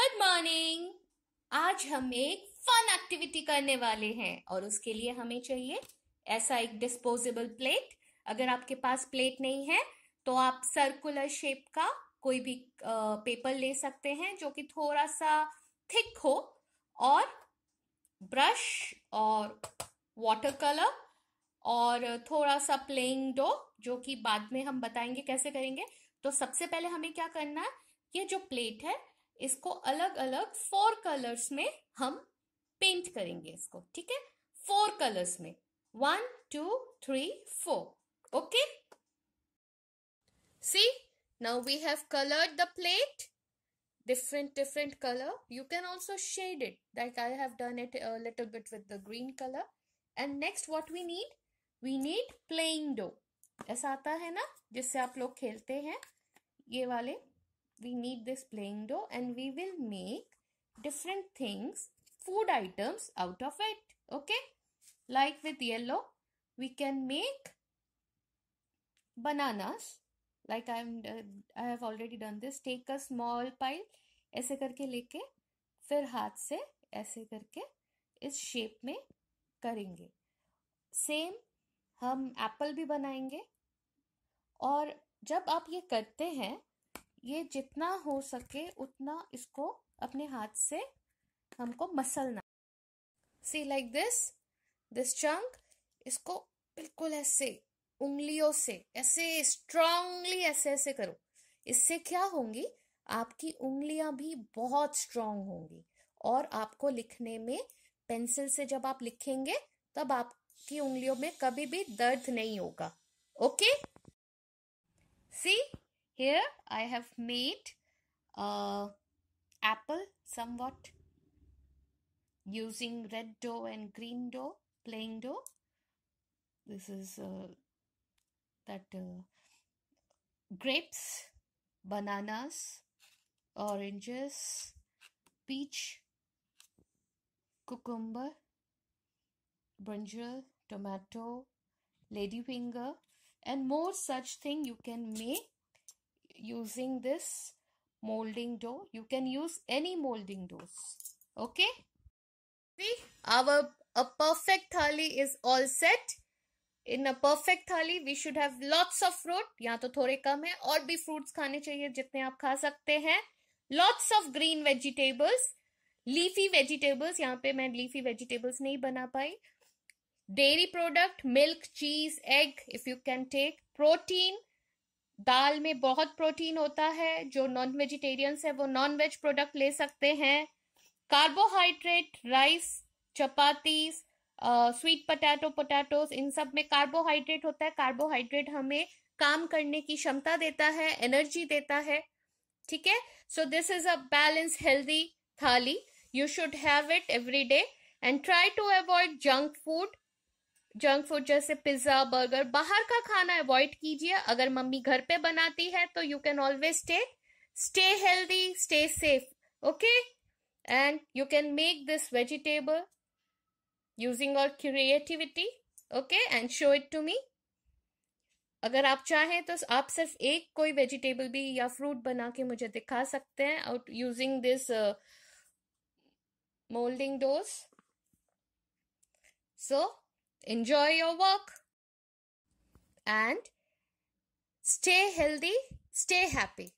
Good morning आज हम एक फन एक्टिविटी करने वाले हैं और उसके लिए हमें चाहिए ऐसा एक डिस्पोजेबल प्लेट अगर आपके पास प्लेट नहीं है तो आप सर्कुलर शेप का कोई भी पेपर ले सकते हैं जो कि थोड़ा सा थिक हो और ब्रश और वाटर कलर और थोड़ा सा प्लेइंग डो जो कि बाद में हम बताएंगे कैसे करेंगे तो सबसे पहले हमें क्या करना है ये जो प्लेट है इसको अलग अलग फोर कलर्स में हम पेंट करेंगे इसको ठीक है फोर कलर्स में one two three four okay see now we have coloured the plate different different colour you can also shade it like I have done it little bit with the green colour and next what we need we need playing dough ऐसा आता है ना जिससे आप लोग खेलते हैं ये वाले we need this playing dough and we will make different things food items out of it okay like with yellow we can make bananas like i am uh, i have already done this take a small pile aise karke leke fir haath se aise karke is shape mein karenge same hum apple bhi banayenge aur जब आप ये करते हैं ये जितना हो सके उतना इसको अपने हाथ से हमको मसलना see like this this chunk इसको बिल्कुल ऐसे उंगलियों से ऐसे स्ट्रांगली ऐसे ऐसे करो इससे क्या होंगी आपकी उंगलियां भी बहुत स्ट्रांग होंगी और आपको लिखने में पेंसिल से जब आप लिखेंगे तब आपकी उंगलियों में कभी भी दर्द नहीं होगा okay see Here I have made uh, apple somewhat using red dough and green dough, plain dough. This is uh, that uh, grapes, bananas, oranges, peach, cucumber, brinjal, tomato, ladyfinger, and more such thing you can make using this molding dough. You can use any molding doughs. Okay? See, our a perfect thali is all set. In a perfect thali we should have lots of fruit यहाँ तो थोड़े कम है और भी fruits खाने चाहिए जितने आप खा सकते हैं lots of green vegetables leafy vegetables यहाँ पे मैं लीफी वेजिटेबल्स नहीं बना पाई dairy product milk cheese egg if you can take protein दाल में बहुत प्रोटीन होता है जो नॉन वेजिटेरियंस है वो नॉन वेज प्रोडक्ट ले सकते हैं carbohydrate rice chapati sweet potato potato इन सब में कार्बोहाइड्रेट होता है कार्बोहाइड्रेट हमें काम करने की क्षमता देता है एनर्जी देता है ठीक है so this is a balance healthy thali you should have it every day and try to avoid junk food junk food जैसे पिज्जा बर्गर बाहर का खाना अवॉइड कीजिए अगर मम्मी घर पे बनाती है तो you can always take stay healthy stay safe okay and you can make this vegetable using और creativity okay and show it to me अगर आप चाहें तो आप सिर्फ एक कोई वेजिटेबल भी या फ्रूट बना के मुझे दिखा सकते हैं out using this moulding dough so enjoy your work and stay healthy, stay happy.